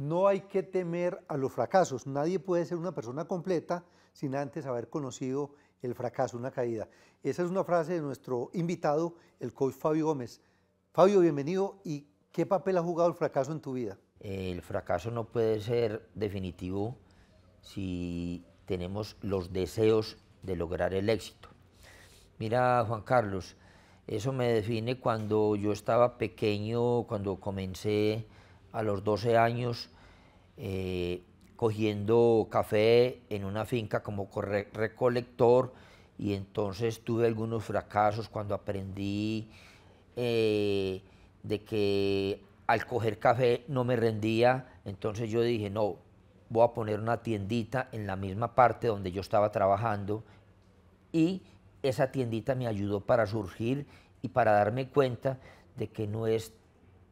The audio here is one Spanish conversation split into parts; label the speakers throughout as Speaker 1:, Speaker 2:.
Speaker 1: No hay que temer a los fracasos. Nadie puede ser una persona completa sin antes haber conocido el fracaso, una caída. Esa es una frase de nuestro invitado, el coach Fabio Gómez. Fabio, bienvenido. ¿Y qué papel ha jugado el fracaso en tu vida?
Speaker 2: El fracaso no puede ser definitivo si tenemos los deseos de lograr el éxito. Mira, Juan Carlos, eso me define cuando yo estaba pequeño, cuando comencé a los 12 años eh, cogiendo café en una finca como recolector y entonces tuve algunos fracasos cuando aprendí eh, de que al coger café no me rendía, entonces yo dije, no, voy a poner una tiendita en la misma parte donde yo estaba trabajando y esa tiendita me ayudó para surgir y para darme cuenta de que no es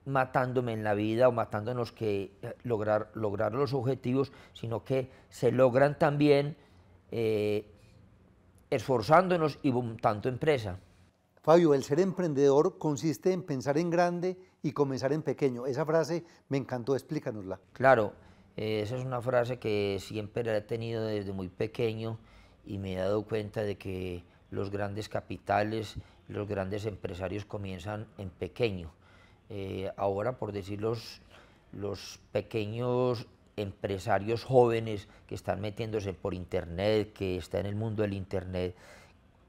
Speaker 2: matándome en la vida o matándonos que eh, lograr, lograr los objetivos, sino que se logran también eh,
Speaker 1: esforzándonos y tanto empresa. Fabio, el ser emprendedor consiste en pensar en grande y comenzar en pequeño. Esa frase me encantó, explícanosla.
Speaker 2: Claro, eh, esa es una frase que siempre he tenido desde muy pequeño y me he dado cuenta de que los grandes capitales, los grandes empresarios comienzan en pequeño. Eh, ahora, por decir, los, pequeños empresarios jóvenes que están metiéndose por Internet, que está en el mundo del Internet,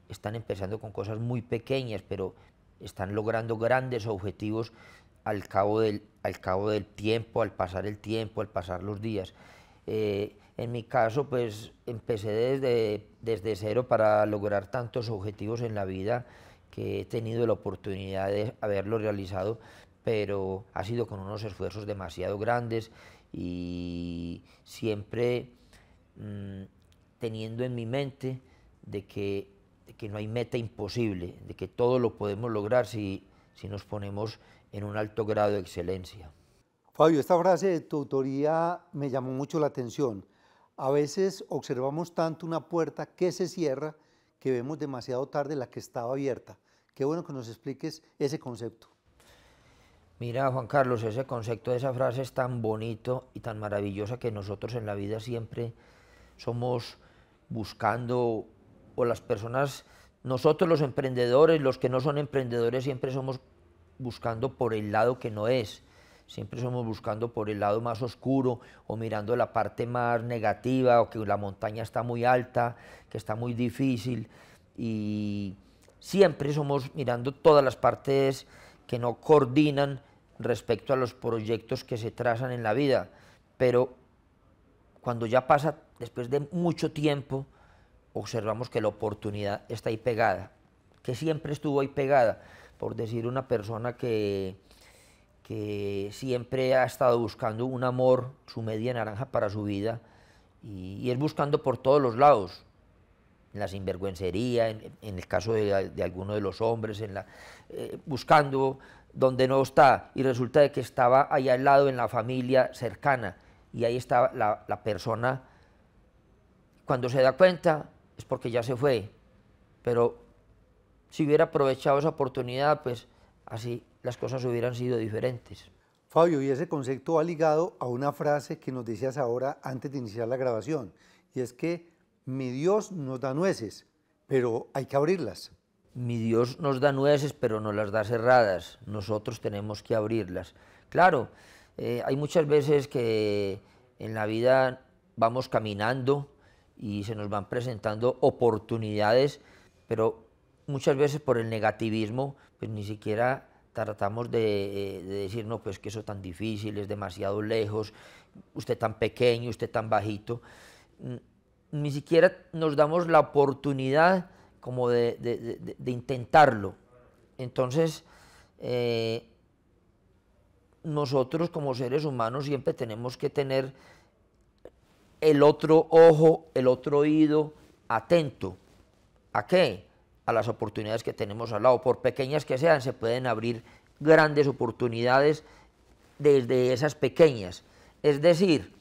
Speaker 2: están empezando con cosas muy pequeñas, pero están logrando grandes objetivos al cabo del, al cabo del tiempo, al pasar el tiempo, al pasar los días. Eh, en mi caso, pues empecé desde, desde cero para lograr tantos objetivos en la vida que he tenido la oportunidad de haberlo realizado pero ha sido con unos esfuerzos demasiado grandes y siempre mm, teniendo en mi mente de que, que, no hay meta imposible, de que todo lo podemos lograr si nos ponemos en un alto grado de excelencia.
Speaker 1: Fabio, esta frase de tu autoría me llamó mucho la atención. A veces observamos tanto una puerta que se cierra que vemos demasiado tarde la que estaba abierta. Qué bueno que nos expliques ese concepto.
Speaker 2: Mira, Juan Carlos, ese concepto de esa frase es tan bonito y tan maravillosa que nosotros en la vida siempre somos buscando, o las personas, nosotros los emprendedores, los que no son emprendedores, siempre somos buscando por el lado que no es, siempre somos buscando por el lado más oscuro o mirando la parte más negativa o que la montaña está muy alta, que está muy difícil y siempre somos mirando todas las partes que no coordinan respecto a los proyectos que se trazan en la vida, pero cuando ya pasa, después de mucho tiempo, observamos que la oportunidad está ahí pegada, que siempre estuvo ahí pegada, por decir una persona que, que siempre ha estado buscando un amor, su media naranja para su vida, y, es buscando por todos los lados, en la sinvergüencería, en, el caso de, de alguno de los hombres, en la, eh, buscando donde no está y resulta de que estaba allá al lado en la familia cercana y ahí está la, la persona. Cuando se da cuenta es porque ya se fue, pero si hubiera aprovechado esa oportunidad, pues
Speaker 1: así las cosas hubieran sido diferentes. Fabio, y ese concepto va ligado a una frase que nos decías ahora antes de iniciar la grabación, y es que mi Dios nos da nueces, pero hay que abrirlas
Speaker 2: mi Dios nos da nueces, pero no las da cerradas, nosotros tenemos que abrirlas. Claro, eh, hay muchas veces que en la vida vamos caminando y se nos van presentando oportunidades, pero muchas veces por el negativismo, pues ni siquiera tratamos de, eh, de decir, no, pues que eso tan difícil, es demasiado lejos, usted tan pequeño, usted tan bajito. Ni siquiera nos damos la oportunidad como de, intentarlo. Entonces, eh, nosotros como seres humanos siempre tenemos que tener el otro ojo, el otro oído atento. ¿A qué? A las oportunidades que tenemos al lado. Por pequeñas que sean, se pueden abrir grandes oportunidades desde esas pequeñas. Es decir,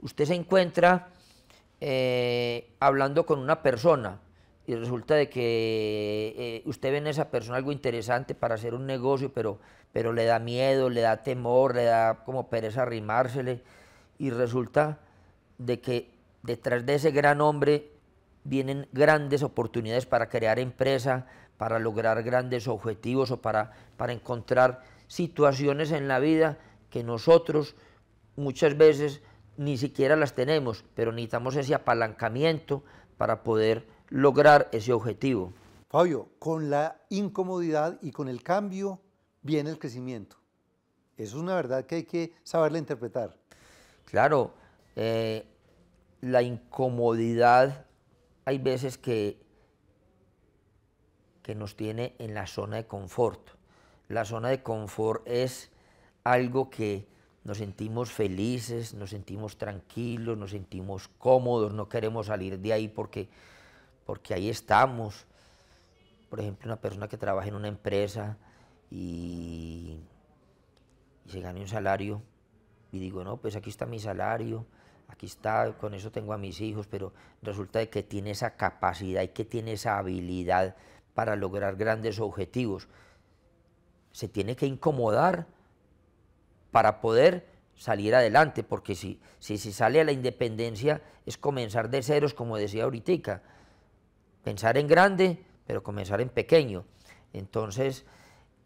Speaker 2: usted se encuentra eh, hablando con una persona y resulta de que eh, usted ve en esa persona algo interesante para hacer un negocio, pero, pero le da miedo, le da temor, le da como pereza arrimársele, y resulta de que detrás de ese gran hombre vienen grandes oportunidades para crear empresa, para lograr grandes objetivos o para, para encontrar situaciones en la vida que nosotros muchas veces ni siquiera las tenemos, pero necesitamos ese apalancamiento para
Speaker 1: poder lograr ese objetivo. Fabio, con la incomodidad y con el cambio viene el crecimiento. Eso es una verdad que hay que saberla interpretar. Claro, eh, la incomodidad
Speaker 2: hay veces que, que nos tiene en la zona de confort. La zona de confort es algo que nos sentimos felices, nos sentimos tranquilos, nos sentimos cómodos, no queremos salir de ahí porque porque ahí estamos. Por ejemplo, una persona que trabaja en una empresa y, se gana un salario y digo, no, pues aquí está mi salario, aquí está, con eso tengo a mis hijos, pero resulta que tiene esa capacidad y que tiene esa habilidad para lograr grandes objetivos. Se tiene que incomodar para poder salir adelante, porque si, si, si sale a la independencia es comenzar de ceros, como decía ahorita pensar en grande, pero comenzar en pequeño. Entonces,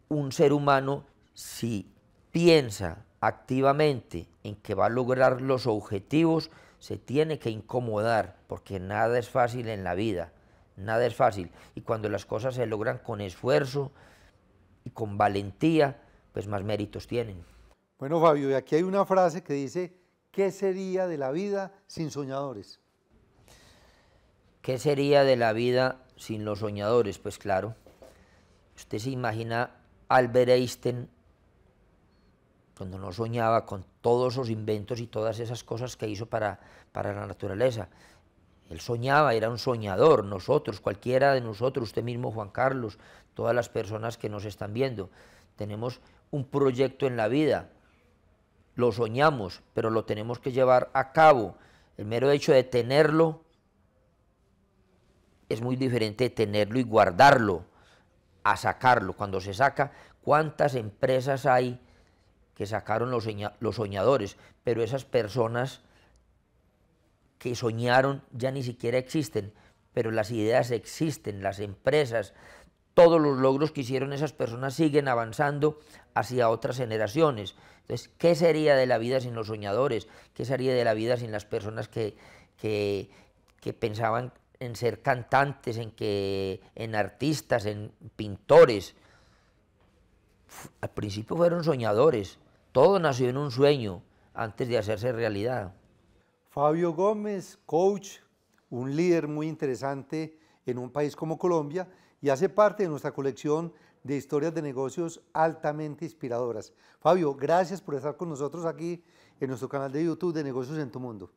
Speaker 2: un ser humano, si piensa activamente en que va a lograr los objetivos, se tiene que incomodar, porque nada es fácil en la vida, nada es fácil. Y cuando las cosas se logran con esfuerzo y con valentía, pues más méritos tienen.
Speaker 1: Bueno, Fabio, y aquí hay una frase que dice, ¿qué sería de la vida sin soñadores?
Speaker 2: ¿Qué sería de la vida sin los soñadores? Pues claro, usted se imagina Albert Einstein cuando no soñaba con todos esos inventos y todas esas cosas que hizo para, para la naturaleza. Él soñaba, era un soñador, nosotros, cualquiera de nosotros, usted mismo, Juan Carlos, todas las personas que nos están viendo. Tenemos un proyecto en la vida, lo soñamos, pero lo tenemos que llevar a cabo. El mero hecho de tenerlo es muy diferente tenerlo y guardarlo a sacarlo. Cuando se saca, ¿cuántas empresas hay que sacaron los, soñadores? Pero esas personas que soñaron ya ni siquiera existen, pero las ideas existen, las empresas, todos los logros que hicieron esas personas siguen avanzando hacia otras generaciones. Entonces, ¿qué sería de la vida sin los soñadores? ¿Qué sería de la vida sin las personas que, que pensaban en ser cantantes, en, que, en artistas, en pintores. Al principio fueron soñadores, todo nació en un sueño antes de
Speaker 1: hacerse realidad. Fabio Gómez, coach, un líder muy interesante en un país como Colombia y hace parte de nuestra colección de historias de negocios altamente inspiradoras. Fabio, gracias por estar con nosotros aquí en nuestro canal de YouTube de Negocios en tu Mundo.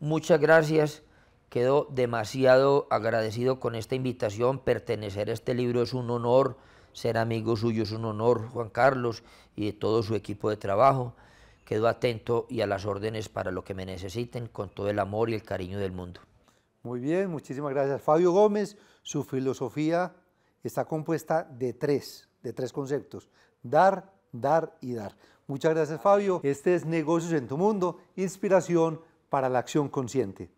Speaker 2: Muchas gracias Quedo demasiado agradecido con esta invitación. Pertenecer a este libro es un honor, ser amigo suyo es un honor, Juan Carlos, y de todo su equipo de trabajo. Quedo atento y a las órdenes para lo que me necesiten, con todo el amor y el cariño del mundo.
Speaker 1: Muy bien, muchísimas gracias. Fabio Gómez, su filosofía está compuesta de tres, de tres conceptos, dar, dar y dar. Muchas gracias Fabio. Este es Negocios en tu Mundo, inspiración para la acción consciente.